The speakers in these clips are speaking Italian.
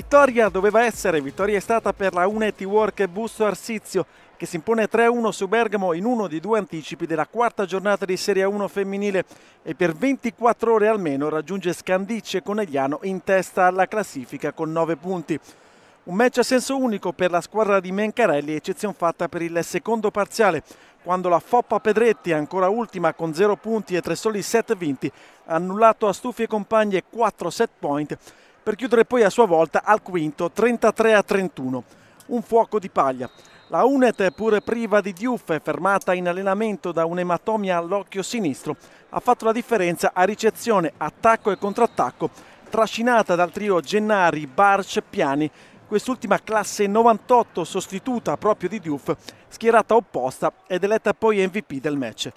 Vittoria doveva essere, vittoria è stata per la Unity Work e Busto Arsizio che si impone 3-1 su Bergamo in uno di due anticipi della quarta giornata di Serie 1 femminile e per 24 ore almeno raggiunge Scandicci e Conegliano in testa alla classifica con 9 punti. Un match a senso unico per la squadra di Mencarelli, eccezione fatta per il secondo parziale, quando la Foppa Pedretti, ancora ultima con 0 punti e 3 soli set vinti, ha annullato a Stufi e compagni 4 set point per chiudere poi a sua volta al quinto 33 a 31. Un fuoco di paglia. La Unet, pure priva di Diuff, fermata in allenamento da un'ematomia all'occhio sinistro, ha fatto la differenza a ricezione, attacco e contrattacco, trascinata dal trio Gennari, Barch, Piani, quest'ultima classe 98 sostituta proprio di Diouf, schierata opposta ed eletta poi MVP del match.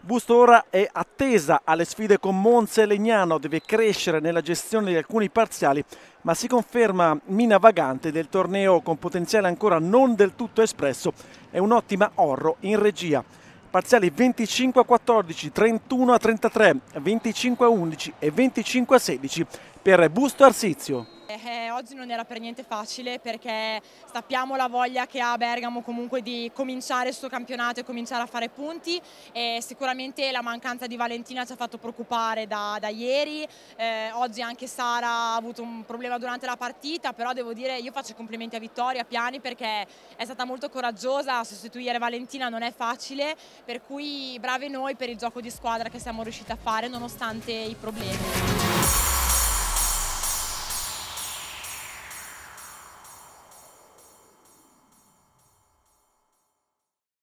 Busto ora è attesa alle sfide con Monza e Legnano, deve crescere nella gestione di alcuni parziali, ma si conferma mina vagante del torneo con potenziale ancora non del tutto espresso e un'ottima Orro in regia. Parziali 25 a 14, 31 a 33, 25 a 11 e 25 a 16 per Busto Arsizio oggi non era per niente facile perché sappiamo la voglia che ha Bergamo comunque di cominciare il suo campionato e cominciare a fare punti e sicuramente la mancanza di Valentina ci ha fatto preoccupare da, da ieri, eh, oggi anche Sara ha avuto un problema durante la partita, però devo dire io faccio complimenti a Vittoria Piani perché è stata molto coraggiosa, sostituire Valentina non è facile, per cui brave noi per il gioco di squadra che siamo riusciti a fare nonostante i problemi.